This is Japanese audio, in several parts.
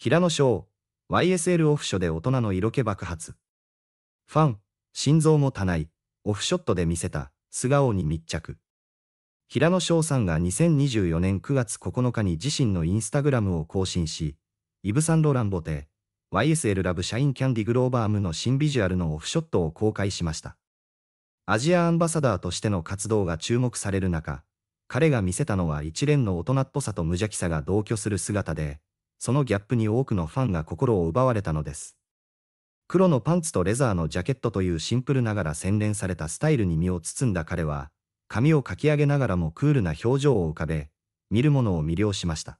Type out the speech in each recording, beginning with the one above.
平野翔、YSL オフショで大人の色気爆発。ファン、心臓もたない、オフショットで見せた、素顔に密着。平野翔さんが2024年9月9日に自身のインスタグラムを更新し、イブ・サンローランボテ、YSL ラブ社員キャンディ・グローバームの新ビジュアルのオフショットを公開しました。アジアアンバサダーとしての活動が注目される中、彼が見せたのは一連の大人っぽさと無邪気さが同居する姿で、そのギャップに多くのファンが心を奪われたのです。黒のパンツとレザーのジャケットというシンプルながら洗練されたスタイルに身を包んだ彼は、髪をかき上げながらもクールな表情を浮かべ、見る者を魅了しました。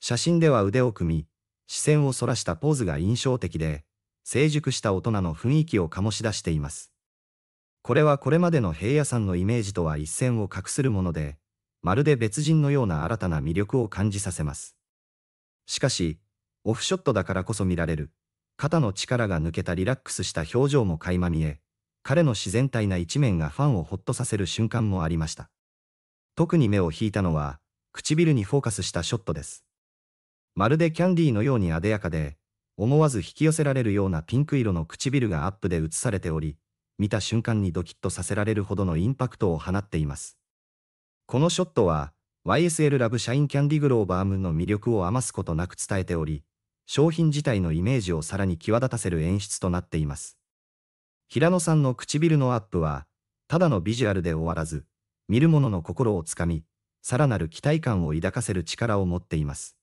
写真では腕を組み、視線をそらしたポーズが印象的で、成熟した大人の雰囲気を醸し出しています。これはこれまでの平野さんのイメージとは一線を画するもので、まるで別人のような新たな魅力を感じさせます。しかし、オフショットだからこそ見られる、肩の力が抜けたリラックスした表情も垣間見え、彼の自然体な一面がファンをほっとさせる瞬間もありました。特に目を引いたのは、唇にフォーカスしたショットです。まるでキャンディーのように艶やかで、思わず引き寄せられるようなピンク色の唇がアップで映されており、見た瞬間にドキッとさせられるほどのインパクトを放っています。このショットは、YSL ラブ社員キャンディグローバームの魅力を余すことなく伝えており、商品自体のイメージをさらに際立たせる演出となっています。平野さんの唇のアップは、ただのビジュアルで終わらず、見る者の心をつかみ、さらなる期待感を抱かせる力を持っています。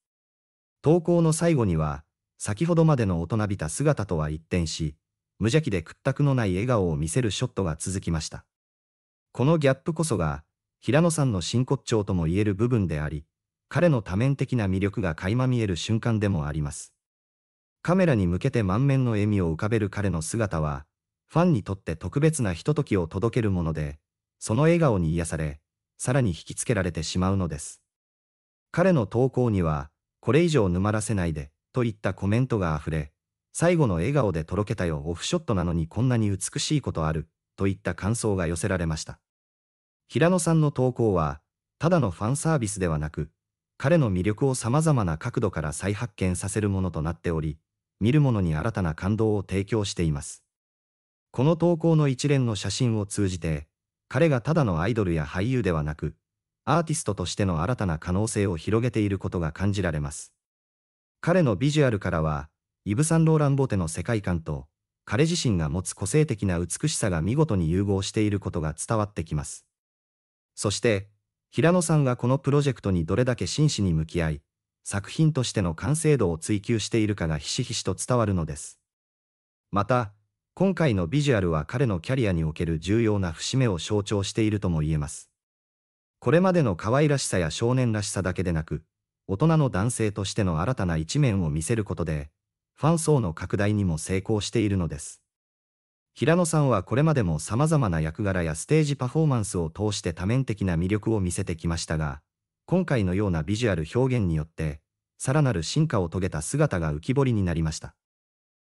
投稿の最後には、先ほどまでの大人びた姿とは一転し、無邪気で屈託のない笑顔を見せるショットが続きました。このギャップこそが、平野さんの真骨頂とも言える部分であり、彼の多面的な魅力が垣間見える瞬間でもあります。カメラに向けて満面の笑みを浮かべる彼の姿は、ファンにとって特別なひとときを届けるもので、その笑顔に癒され、さらに引きつけられてしまうのです。彼の投稿には、これ以上沼らせないで、といったコメントが溢れ、最後の笑顔でとろけたよオフショットなのにこんなに美しいことある、といった感想が寄せられました。平野さんの投稿は、ただのファンサービスではなく、彼の魅力を様々な角度から再発見させるものとなっており、見る者に新たな感動を提供しています。この投稿の一連の写真を通じて、彼がただのアイドルや俳優ではなく、アーティストとしての新たな可能性を広げていることが感じられます。彼のビジュアルからは、イブ・サンローラン・ボテの世界観と、彼自身が持つ個性的な美しさが見事に融合していることが伝わってきます。そして、平野さんがこのプロジェクトにどれだけ真摯に向き合い、作品としての完成度を追求しているかがひしひしと伝わるのです。また、今回のビジュアルは彼のキャリアにおける重要な節目を象徴しているとも言えます。これまでの可愛らしさや少年らしさだけでなく、大人の男性としての新たな一面を見せることで、ファン層の拡大にも成功しているのです。平野さんはこれまでも様々な役柄やステージパフォーマンスを通して多面的な魅力を見せてきましたが、今回のようなビジュアル表現によって、さらなる進化を遂げた姿が浮き彫りになりました。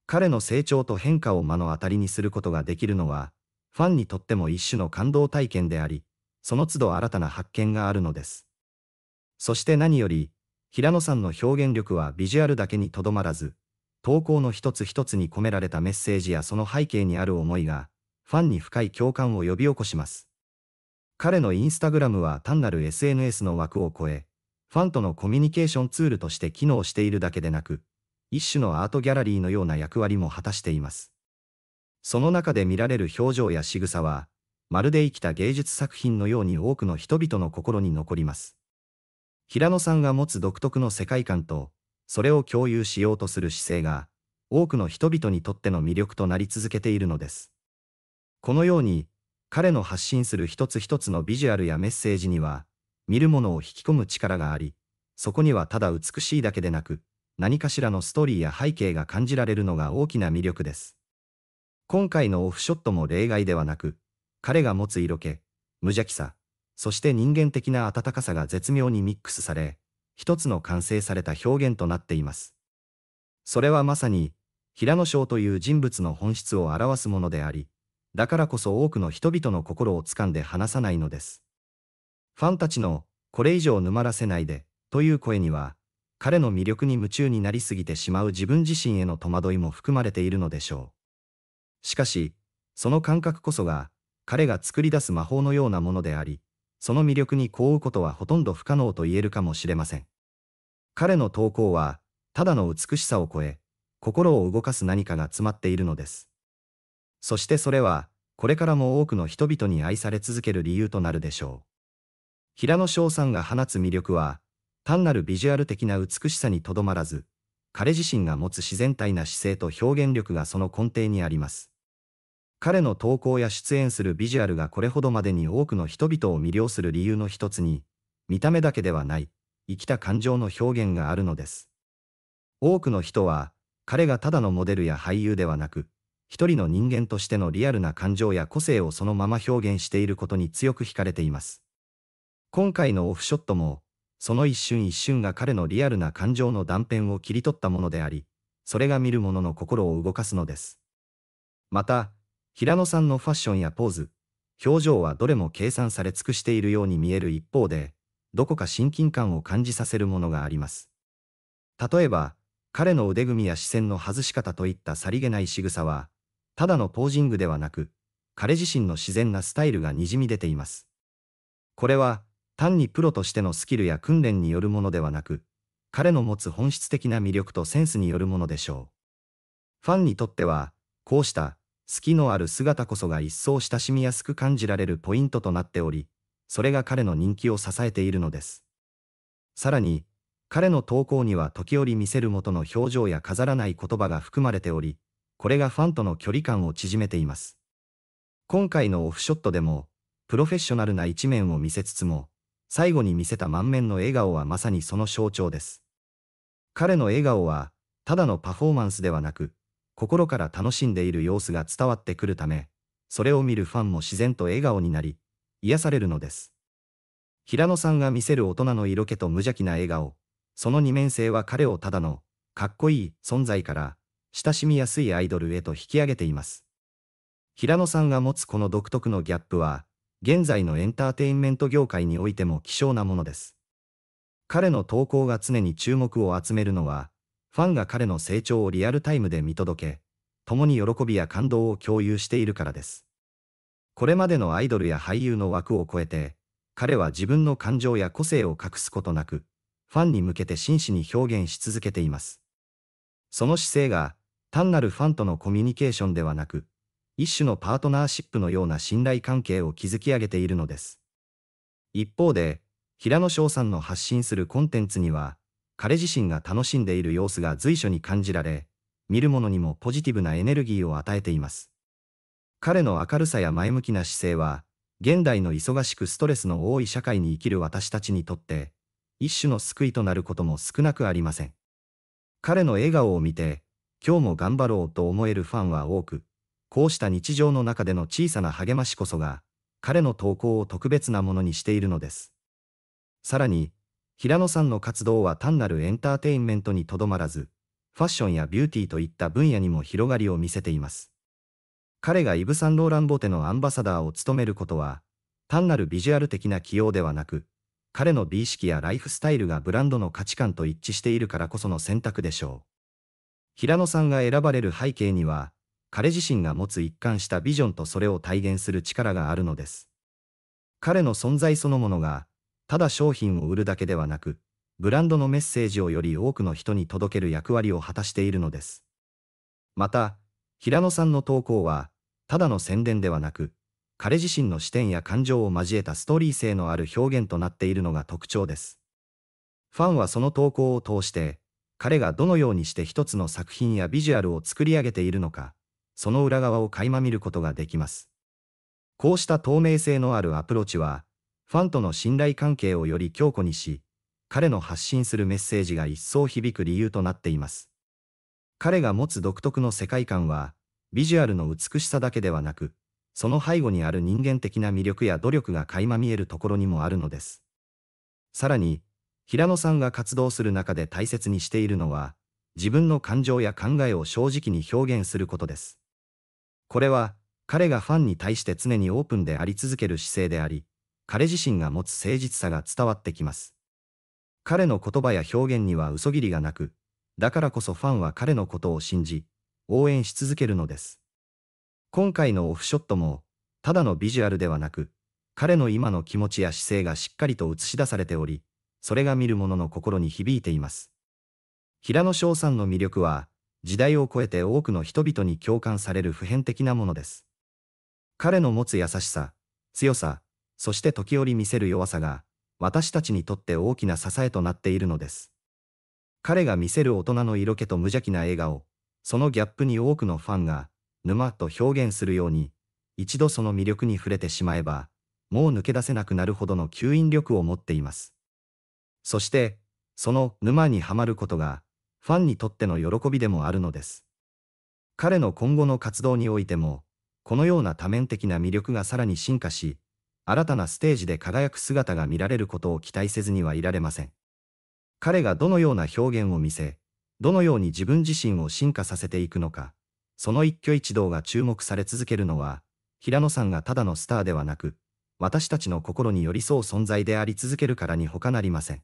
彼の成長と変化を目の当たりにすることができるのは、ファンにとっても一種の感動体験であり、その都度新たな発見があるのです。そして何より、平野さんの表現力はビジュアルだけにとどまらず、投稿の一つ一つに込められたメッセージやその背景にある思いが、ファンに深い共感を呼び起こします。彼のインスタグラムは単なる SNS の枠を超え、ファンとのコミュニケーションツールとして機能しているだけでなく、一種のアートギャラリーのような役割も果たしています。その中で見られる表情や仕草は、まるで生きた芸術作品のように多くの人々の心に残ります。平野さんが持つ独特の世界観と、それを共有しようとする姿勢が、多くの人々にとっての魅力となり続けているのです。このように、彼の発信する一つ一つのビジュアルやメッセージには、見るものを引き込む力があり、そこにはただ美しいだけでなく、何かしらのストーリーや背景が感じられるのが大きな魅力です。今回のオフショットも例外ではなく、彼が持つ色気、無邪気さ、そして人間的な温かさが絶妙にミックスされ、一つの完成された表現となっています。それはまさに、平野翔という人物の本質を表すものであり、だからこそ多くの人々の心を掴んで離さないのです。ファンたちの、これ以上沼らせないで、という声には、彼の魅力に夢中になりすぎてしまう自分自身への戸惑いも含まれているのでしょう。しかし、その感覚こそが、彼が作り出す魔法のようなものであり、その魅力に凍うことはほとんど不可能と言えるかもしれません。彼の投稿は、ただの美しさを超え、心を動かす何かが詰まっているのです。そしてそれは、これからも多くの人々に愛され続ける理由となるでしょう。平野翔さんが放つ魅力は、単なるビジュアル的な美しさにとどまらず、彼自身が持つ自然体な姿勢と表現力がその根底にあります。彼の投稿や出演するビジュアルがこれほどまでに多くの人々を魅了する理由の一つに、見た目だけではない、生きた感情の表現があるのです。多くの人は、彼がただのモデルや俳優ではなく、一人の人間としてのリアルな感情や個性をそのまま表現していることに強く惹かれています。今回のオフショットも、その一瞬一瞬が彼のリアルな感情の断片を切り取ったものであり、それが見る者の心を動かすのです。また、平野さんのファッションやポーズ、表情はどれも計算され尽くしているように見える一方で、どこか親近感を感じさせるものがあります。例えば、彼の腕組みや視線の外し方といったさりげない仕草は、ただのポージングではなく、彼自身の自然なスタイルがにじみ出ています。これは、単にプロとしてのスキルや訓練によるものではなく、彼の持つ本質的な魅力とセンスによるものでしょう。ファンにとっては、こうした好きのある姿こそが一層親しみやすく感じられるポイントとなっており、それが彼の人気を支えているのです。さらに、彼の投稿には時折見せる元の表情や飾らない言葉が含まれており、これがファンとの距離感を縮めています。今回のオフショットでも、プロフェッショナルな一面を見せつつも、最後に見せた満面の笑顔はまさにその象徴です。彼の笑顔は、ただのパフォーマンスではなく、心から楽しんでいる様子が伝わってくるため、それを見るファンも自然と笑顔になり、癒されるのです。平野さんが見せる大人の色気と無邪気な笑顔、その二面性は彼をただの、かっこいい存在から、親しみやすいアイドルへと引き上げています。平野さんが持つこの独特のギャップは、現在のエンターテインメント業界においても希少なものです。彼の投稿が常に注目を集めるのは、ファンが彼の成長をリアルタイムで見届け、共に喜びや感動を共有しているからです。これまでのアイドルや俳優の枠を超えて、彼は自分の感情や個性を隠すことなく、ファンに向けて真摯に表現し続けています。その姿勢が、単なるファンとのコミュニケーションではなく、一種のパートナーシップのような信頼関係を築き上げているのです。一方で、平野翔さんの発信するコンテンツには、彼自身が楽しんでいる様子が随所に感じられ、見る者にもポジティブなエネルギーを与えています。彼の明るさや前向きな姿勢は、現代の忙しくストレスの多い社会に生きる私たちにとって、一種の救いとなることも少なくありません。彼の笑顔を見て、今日も頑張ろうと思えるファンは多く、こうした日常の中での小さな励ましこそが、彼の投稿を特別なものにしているのです。さらに、平野さんの活動は単なるエンターテインメントにとどまらず、ファッションやビューティーといった分野にも広がりを見せています。彼がイブ・サンローラン・ボテのアンバサダーを務めることは、単なるビジュアル的な起用ではなく、彼の美意識やライフスタイルがブランドの価値観と一致しているからこその選択でしょう。平野さんが選ばれる背景には、彼自身が持つ一貫したビジョンとそれを体現する力があるのです。彼の存在そのものが、ただ商品を売るだけではなく、ブランドのメッセージをより多くの人に届ける役割を果たしているのです。また、平野さんの投稿は、ただの宣伝ではなく、彼自身の視点や感情を交えたストーリー性のある表現となっているのが特徴です。ファンはその投稿を通して、彼がどのようにして一つの作品やビジュアルを作り上げているのか、その裏側を垣間見ることができます。こうした透明性のあるアプローチは、ファンとの信頼関係をより強固にし、彼の発信するメッセージが一層響く理由となっています。彼が持つ独特の世界観は、ビジュアルの美しさだけではなく、その背後にある人間的な魅力や努力が垣間見えるところにもあるのです。さらに、平野さんが活動する中で大切にしているのは、自分の感情や考えを正直に表現することです。これは、彼がファンに対して常にオープンであり続ける姿勢であり、彼自身が持つ誠実さが伝わってきます。彼の言葉や表現には嘘切りがなく、だからこそファンは彼のことを信じ、応援し続けるのです。今回のオフショットも、ただのビジュアルではなく、彼の今の気持ちや姿勢がしっかりと映し出されており、それが見る者の心に響いています。平野翔さんの魅力は、時代を超えて多くの人々に共感される普遍的なものです。彼の持つ優しさ、強さ、そして時折見せる弱さが、私たちにとって大きな支えとなっているのです。彼が見せる大人の色気と無邪気な笑顔、そのギャップに多くのファンが、沼と表現するように、一度その魅力に触れてしまえば、もう抜け出せなくなるほどの吸引力を持っています。そして、その沼にはまることが、ファンにとっての喜びでもあるのです。彼の今後の活動においても、このような多面的な魅力がさらに進化し、新たなステージで輝く姿が見られることを期待せずにはいられません。彼がどのような表現を見せ、どのように自分自身を進化させていくのか、その一挙一動が注目され続けるのは、平野さんがただのスターではなく、私たちの心に寄り添う存在であり続けるからに他なりません。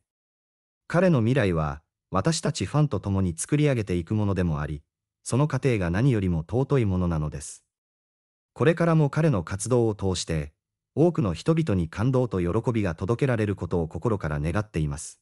彼の未来は、私たちファンと共に作り上げていくものでもあり、その過程が何よりも尊いものなのです。これからも彼の活動を通して、多くの人々に感動と喜びが届けられることを心から願っています。